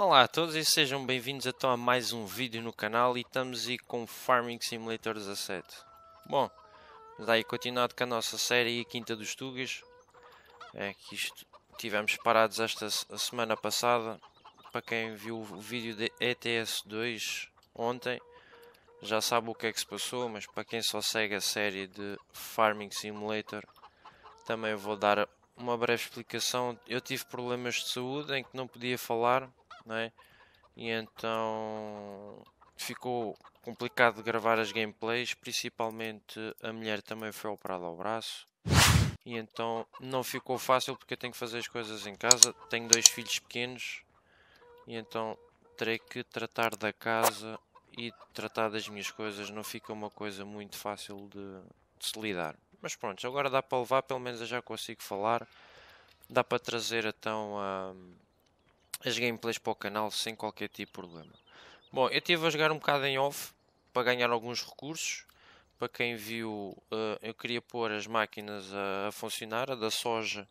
Olá a todos e sejam bem-vindos a mais um vídeo no canal e estamos aí com Farming Simulator 17. Bom, vamos daí continuado com a nossa série e Quinta dos Tugas. É que isto tivemos parados esta semana passada. Para quem viu o vídeo de ETS 2 ontem, já sabe o que é que se passou, mas para quem só segue a série de Farming Simulator, também vou dar uma breve explicação. Eu tive problemas de saúde em que não podia falar né? E então ficou complicado de gravar as gameplays, principalmente a mulher também foi operada ao braço. E então não ficou fácil porque eu tenho que fazer as coisas em casa, tenho dois filhos pequenos. E então terei que tratar da casa e tratar das minhas coisas, não fica uma coisa muito fácil de, de se lidar. Mas pronto, agora dá para levar, pelo menos eu já consigo falar. Dá para trazer então a. Hum, as gameplays para o canal sem qualquer tipo de problema. Bom, eu estive a jogar um bocado em off para ganhar alguns recursos. Para quem viu, eh, eu queria pôr as máquinas a funcionar, a da soja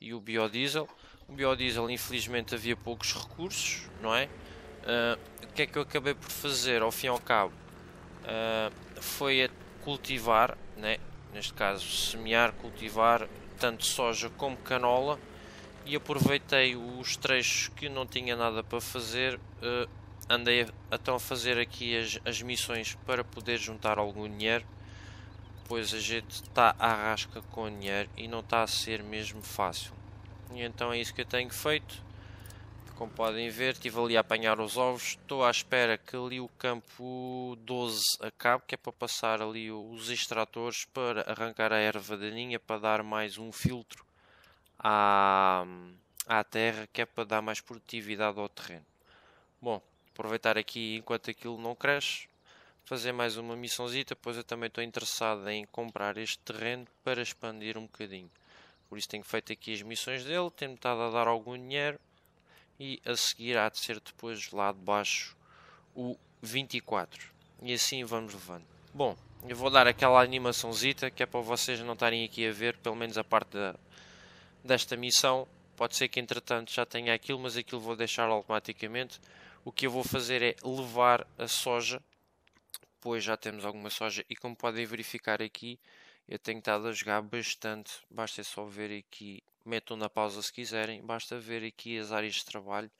e o biodiesel. O biodiesel, infelizmente, havia poucos recursos, não é? Eh, o que é que eu acabei por fazer, ao fim e ao cabo? Eh, foi a cultivar, né? neste caso, semear, cultivar tanto soja como canola e aproveitei os trechos que não tinha nada para fazer. Uh, andei então a fazer aqui as, as missões para poder juntar algum dinheiro, pois a gente está à rasca com dinheiro e não está a ser mesmo fácil. E então é isso que eu tenho feito. Como podem ver, estive ali a apanhar os ovos. Estou à espera que ali o campo 12 acabe, que é para passar ali os extratores para arrancar a erva daninha, para dar mais um filtro à, à terra, que é para dar mais produtividade ao terreno. Bom, aproveitar aqui enquanto aquilo não cresce, fazer mais uma missãozita, pois eu também estou interessado em comprar este terreno para expandir um bocadinho. Por isso tenho feito aqui as missões dele, tenho estado a dar algum dinheiro e a seguir há de ser depois lá de baixo o 24. E assim vamos levando. Bom, eu vou dar aquela animaçãozita que é para vocês não estarem aqui a ver, pelo menos a parte da, desta missão. Pode ser que entretanto já tenha aquilo, mas aquilo vou deixar automaticamente. O que eu vou fazer é levar a soja, pois já temos alguma soja e como podem verificar aqui, eu tenho estado a jogar bastante. Basta só ver aqui, metam na pausa se quiserem, basta ver aqui as áreas de trabalho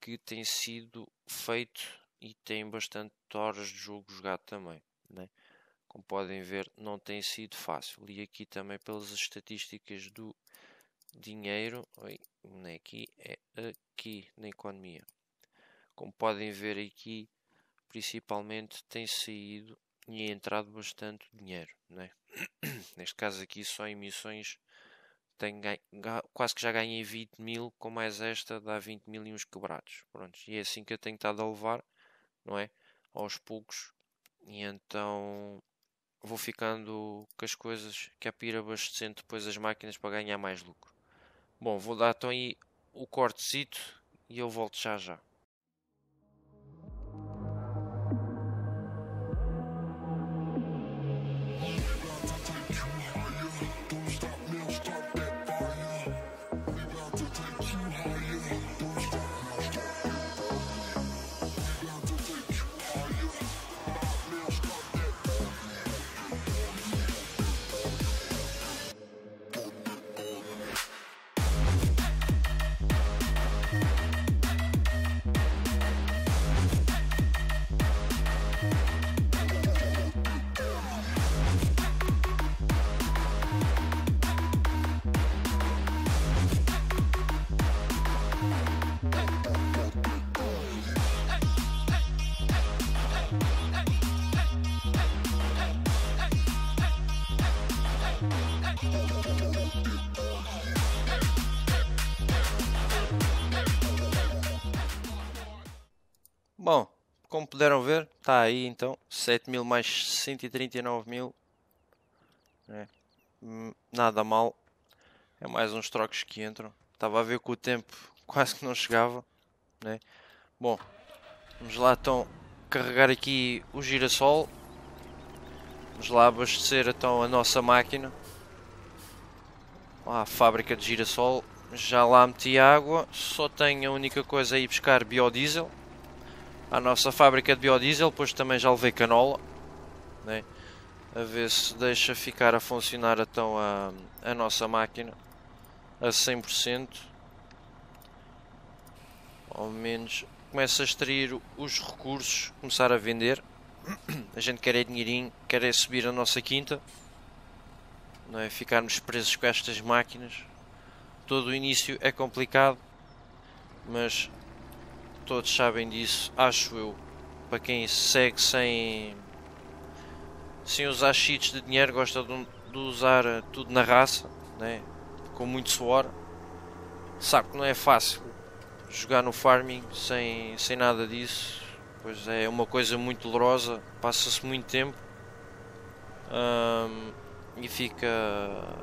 que tem sido feito e tem bastante horas de jogo jogado também. Né? Como podem ver, não tem sido fácil. E aqui também pelas estatísticas do dinheiro, oi, não é aqui, é aqui na economia. Como podem ver aqui, principalmente tem saído e é entrado bastante dinheiro. Né? Neste caso aqui só emissões quase que já ganhei 20 mil, com mais esta dá 20 mil e uns quebrados. E é assim que eu tenho estado a levar, não é? Aos poucos. E então vou ficando com as coisas que é para ir abastecendo depois as máquinas para ganhar mais lucro. Bom, vou dar então aí o cortecito e eu volto já já. Bom, como puderam ver, está aí então 7 mil mais 139 mil. É. Nada mal. É mais uns trocos que entram. Estava a ver que o tempo quase que não chegava. Né? Bom, vamos lá então carregar aqui o girassol. Vamos lá abastecer então a nossa máquina. Lá, a fábrica de girassol. Já lá meti água. Só tenho a única coisa aí ir buscar biodiesel à nossa fábrica de biodiesel, pois também já levei canola, né? a ver se deixa ficar a funcionar então a, a nossa máquina a 100%, ao menos começa a extrair os recursos, começar a vender, a gente quer é dinheirinho, quer é subir a nossa quinta, não é? ficarmos presos com estas máquinas, todo o início é complicado, mas todos sabem disso, acho eu. Para quem segue sem, sem usar cheats de dinheiro, gosta de, de usar eh, tudo na raça, né? com muito suor. Sabe que não é fácil jogar no farming sem, sem nada disso, pois é, é uma coisa muito dolorosa, passa-se muito tempo hum, e fica,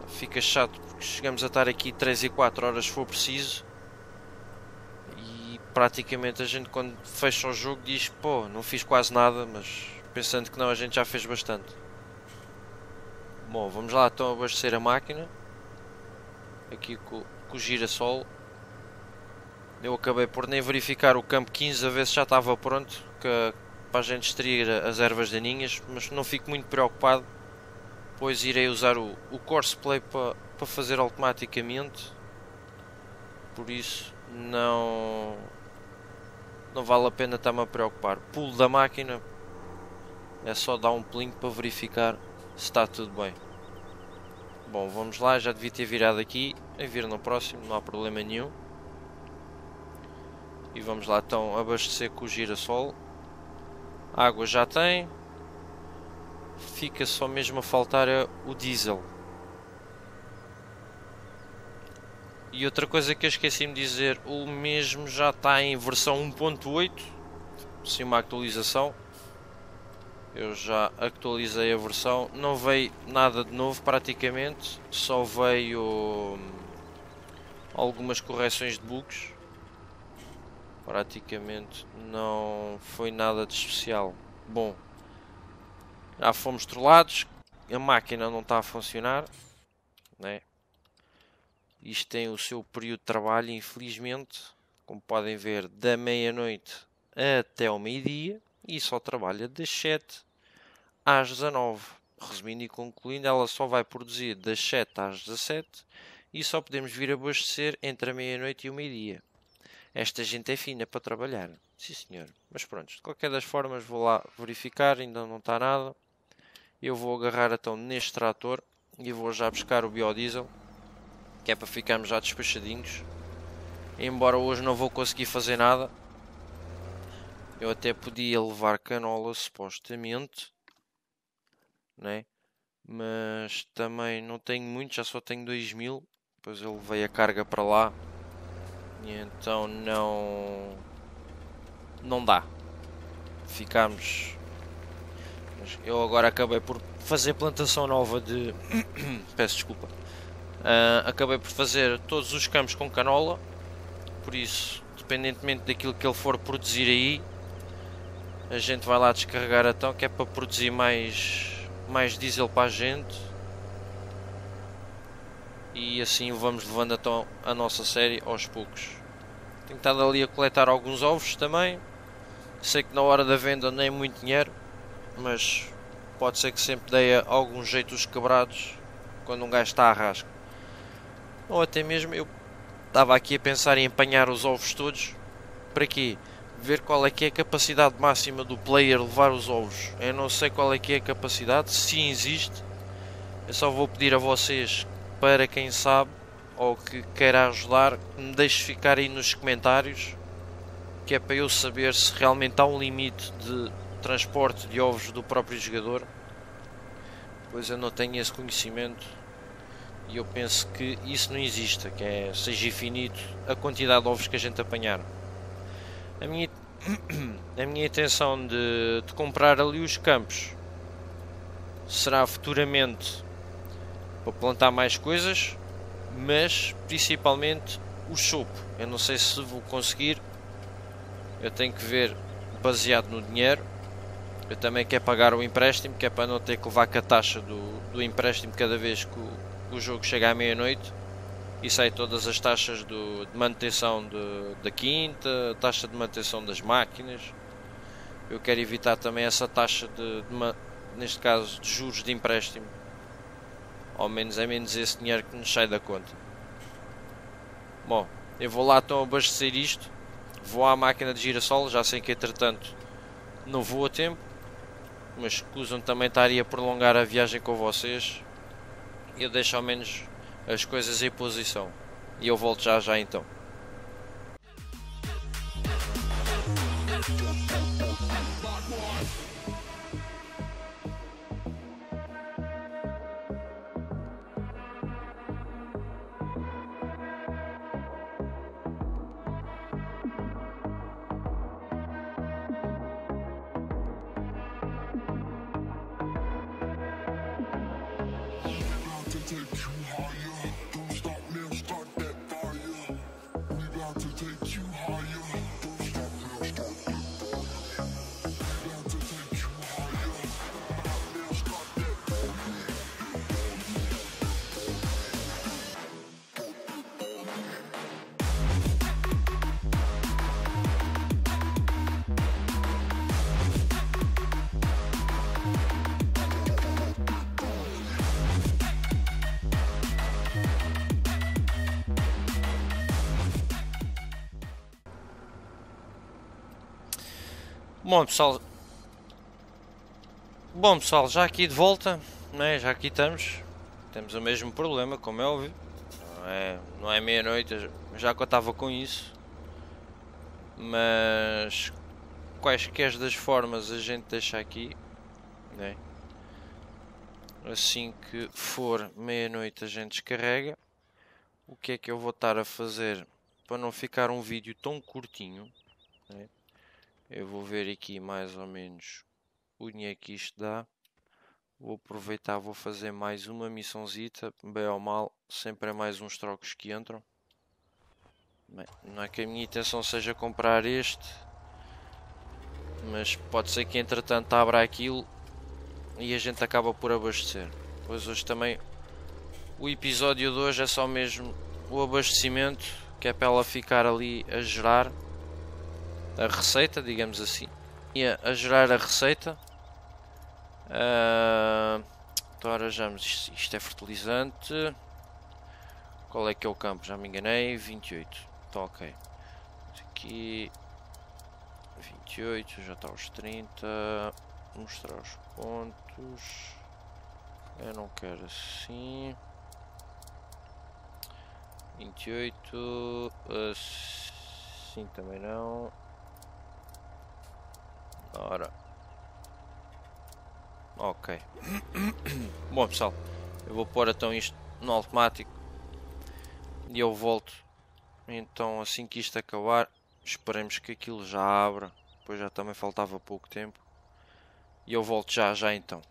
fica chato porque chegamos a estar aqui 3 e 4 horas se for preciso praticamente a gente quando fecha o jogo diz pô, não fiz quase nada, mas pensando que não, a gente já fez bastante. Bom, vamos lá então abastecer a máquina. Aqui com, com o girassol. Eu acabei por nem verificar o campo 15 a ver se já estava pronto que, para a gente extrair as ervas daninhas, mas não fico muito preocupado, pois irei usar o, o play para, para fazer automaticamente. Por isso, não não vale a pena estar-me a preocupar. Pulo da máquina, é só dar um pulinho para verificar se está tudo bem. Bom, vamos lá, já devia ter virado aqui, a vir no próximo, não há problema nenhum. E vamos lá então abastecer com o girassol. A água já tem. Fica só mesmo a faltar o diesel. E outra coisa que eu esqueci-me de dizer, o mesmo já está em versão 1.8, sim uma atualização. Eu já atualizei a versão, não veio nada de novo praticamente, só veio hum, algumas correções de bugs. Praticamente não foi nada de especial. Bom, já fomos trollados, a máquina não está a funcionar, né? Isto tem o seu período de trabalho, infelizmente, como podem ver, da meia-noite até ao meio-dia e só trabalha das 7 às 19. Resumindo e concluindo, ela só vai produzir das 7 às 17 e só podemos vir abastecer entre a meia-noite e o meio-dia. Esta gente é fina para trabalhar, sim senhor. Mas pronto, de qualquer das formas vou lá verificar, ainda não está nada. Eu vou agarrar então neste trator e vou já buscar o biodiesel que é para ficarmos já despachadinhos. Embora hoje não vou conseguir fazer nada, eu até podia levar canola supostamente, né? mas também não tenho muito, já só tenho 2000. Depois eu levei a carga para lá e então não. não dá. Ficámos. Eu agora acabei por fazer plantação nova de. Peço desculpa Uh, acabei por fazer todos os campos com canola, por isso, dependentemente daquilo que ele for produzir aí, a gente vai lá descarregar a tão que é para produzir mais, mais diesel para a gente. E assim vamos levando então a nossa série aos poucos. Tenho estado ali a coletar alguns ovos também. Sei que na hora da venda nem muito dinheiro, mas pode ser que sempre dê algum jeito os quebrados quando um gajo está a rasca. Ou até mesmo eu estava aqui a pensar em apanhar os ovos todos. Para quê? Ver qual é que é a capacidade máxima do player levar os ovos. Eu não sei qual é que é a capacidade, se existe. Eu só vou pedir a vocês, para quem sabe ou que queira ajudar, que me deixe ficar aí nos comentários. Que é para eu saber se realmente há um limite de transporte de ovos do próprio jogador. Pois eu não tenho esse conhecimento. E eu penso que isso não exista, que é, seja infinito a quantidade de ovos que a gente apanhar. A minha, a minha intenção de, de comprar ali os campos será futuramente para plantar mais coisas, mas principalmente o sopo. Eu não sei se vou conseguir, eu tenho que ver baseado no dinheiro. Eu também quero pagar o empréstimo, que é para não ter que levar com a taxa do, do empréstimo cada vez que o, o jogo chega à meia-noite e sai todas as taxas do, de manutenção de, da quinta, taxa de manutenção das máquinas. Eu quero evitar também essa taxa de, de neste caso, de juros de empréstimo. Ao menos é menos esse dinheiro que nos sai da conta. Bom, eu vou lá então abastecer isto. Vou à máquina de girassol, já sei que entretanto não vou a tempo. Mas escusam também estaria a prolongar a viagem com vocês eu deixo ao menos as coisas em posição. E eu volto já já então. Bom pessoal, bom pessoal, já aqui de volta, né? já aqui estamos, temos o mesmo problema, como é óbvio, não é, não é meia-noite, já contava com isso, mas quaisquer das formas a gente deixa aqui, né? assim que for meia-noite a gente descarrega, o que é que eu vou estar a fazer para não ficar um vídeo tão curtinho, né? Eu vou ver aqui mais ou menos o dinheiro que isto dá. Vou aproveitar, vou fazer mais uma missãozita. Bem ou mal, sempre é mais uns trocos que entram. Bem, não é que a minha intenção seja comprar este. Mas pode ser que entretanto abra aquilo e a gente acaba por abastecer. Pois hoje também o episódio de hoje é só mesmo o abastecimento, que é para ela ficar ali a gerar a receita, digamos assim. Ia a gerar a receita. Uh, ah, então arranjamos isto, isto é fertilizante. Qual é que é o campo? Já me enganei. 28. então tá, ok. Aqui 28, já está aos 30. Mostrar os pontos. Eu não quero assim. 28, assim ah, também não. Ora. Ok. Bom pessoal, eu vou pôr então isto no automático e eu volto. Então assim que isto acabar, esperemos que aquilo já abra. Pois já também faltava pouco tempo. E eu volto já já então.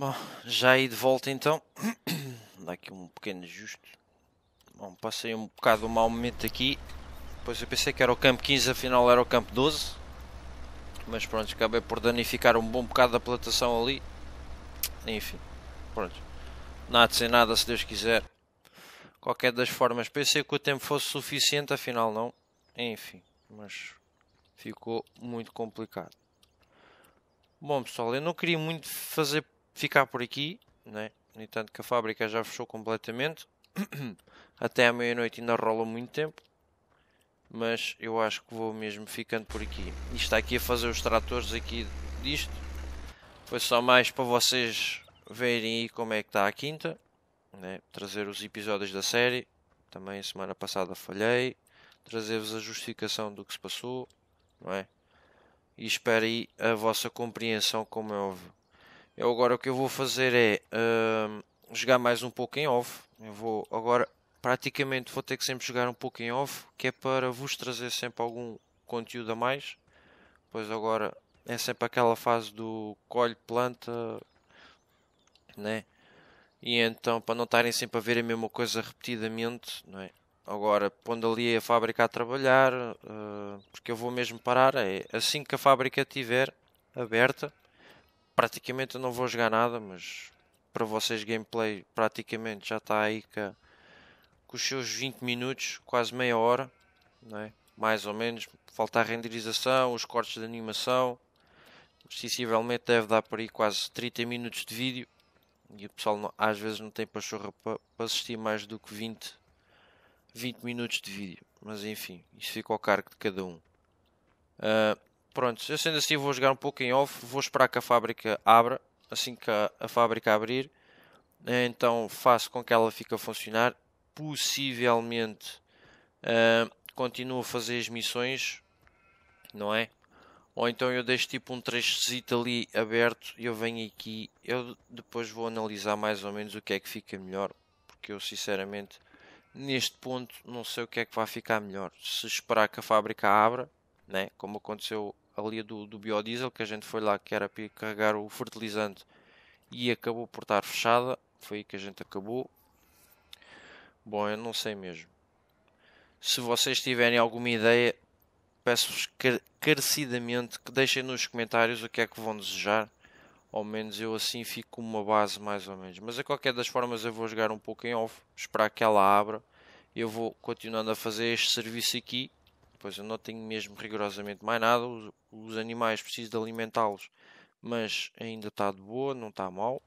Bom, já aí de volta então. Dá aqui um pequeno ajuste. Bom, passei um bocado um mau momento aqui. Pois eu pensei que era o campo 15, afinal era o campo 12. Mas pronto, acabei por danificar um bom bocado da plantação ali. Enfim, pronto. Nada sem nada, se Deus quiser. Qualquer das formas, pensei que o tempo fosse suficiente, afinal não. Enfim, mas ficou muito complicado. Bom pessoal, eu não queria muito fazer ficar por aqui, né? no entanto que a fábrica já fechou completamente, até à meia-noite ainda rola muito tempo, mas eu acho que vou mesmo ficando por aqui. E está aqui a fazer os tratores aqui disto, foi só mais para vocês verem aí como é que está a quinta, né? trazer os episódios da série, também semana passada falhei, trazer-vos a justificação do que se passou, não é? E espero aí a vossa compreensão como é óbvio. Eu agora o que eu vou fazer é uh, jogar mais um pouco em off. Eu vou agora praticamente vou ter que sempre jogar um pouco em off, que é para vos trazer sempre algum conteúdo a mais. Pois agora é sempre aquela fase do colhe planta, né? E então para não estarem sempre a ver a mesma coisa repetidamente, não é? Agora, pondo ali a fábrica a trabalhar, uh, porque eu vou mesmo parar, é assim que a fábrica estiver aberta, praticamente eu não vou jogar nada, mas para vocês gameplay praticamente já está aí com, com os seus 20 minutos, quase meia hora, não é? mais ou menos. Falta a renderização, os cortes de animação. Sensivelmente deve dar por aí quase 30 minutos de vídeo. E o pessoal não, às vezes não tem pachorra para pa assistir mais do que 20, 20 minutos de vídeo. Mas enfim, isso fica ao cargo de cada um. Uh, pronto, eu sendo assim vou jogar um pouco em off, vou esperar que a fábrica abra, assim que a, a fábrica abrir, eh, então faço com que ela fique a funcionar, possivelmente uh, continuo a fazer as missões, não é? Ou então eu deixo tipo um trechozito ali aberto, e eu venho aqui, eu depois vou analisar mais ou menos o que é que fica melhor, porque eu sinceramente neste ponto não sei o que é que vai ficar melhor. Se esperar que a fábrica abra, né? como aconteceu ali do, do biodiesel, que a gente foi lá que era para carregar o fertilizante e acabou por estar fechada. Foi aí que a gente acabou. Bom, eu não sei mesmo. Se vocês tiverem alguma ideia, peço-vos carecidamente que deixem nos comentários o que é que vão desejar. Ao menos eu assim fico com uma base mais ou menos. Mas a qualquer das formas eu vou jogar um pouco em off, esperar que ela abra. Eu vou continuando a fazer este serviço aqui Pois eu não tenho mesmo rigorosamente mais nada. Os, os animais preciso de alimentá-los, mas ainda está de boa, não está mal.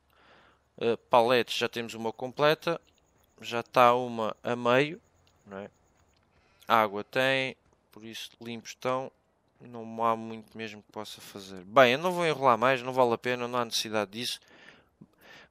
Uh, paletes já temos uma completa, já está uma a meio. Não é? Água tem, por isso limpos estão. Não há muito mesmo que possa fazer. Bem, eu não vou enrolar mais, não vale a pena, não há necessidade disso.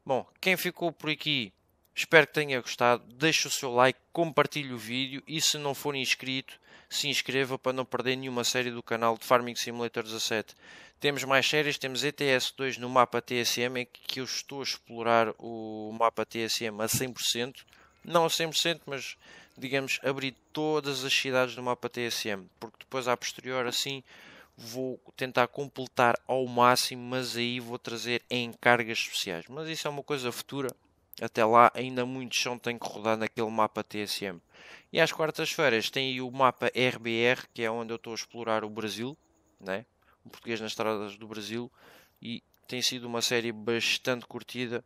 Bom, quem ficou por aqui, espero que tenha gostado. Deixe o seu like, compartilhe o vídeo e se não for inscrito, se inscreva para não perder nenhuma série do canal de Farming Simulator 17. Temos mais séries, temos ETS 2 no mapa TSM, em que eu estou a explorar o mapa TSM a 100%, não a 100%, mas digamos, abrir todas as cidades do mapa TSM, porque depois, a posterior, assim vou tentar completar ao máximo, mas aí vou trazer em cargas especiais. Mas isso é uma coisa futura. Até lá, ainda muito chão tem que rodar naquele mapa TSM. E às quartas-feiras tem aí o mapa RBR, que é onde eu estou a explorar o Brasil, né? o português nas estradas do Brasil, e tem sido uma série bastante curtida,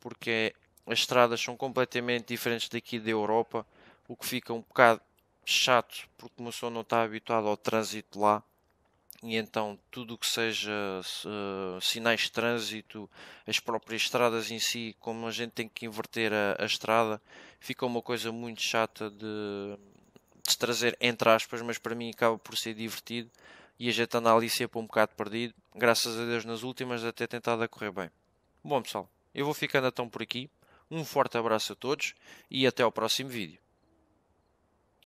porque as estradas são completamente diferentes daqui da Europa, o que fica um bocado chato, porque o moço não está habituado ao trânsito lá, e então tudo o que seja uh, sinais de trânsito, as próprias estradas em si, como a gente tem que inverter a, a estrada, fica uma coisa muito chata de, de, se trazer entre aspas, mas para mim acaba por ser divertido e a gente anda ali sempre um bocado perdido. Graças a Deus nas últimas até tentado a correr bem. Bom pessoal, eu vou ficando então por aqui. Um forte abraço a todos e até ao próximo vídeo.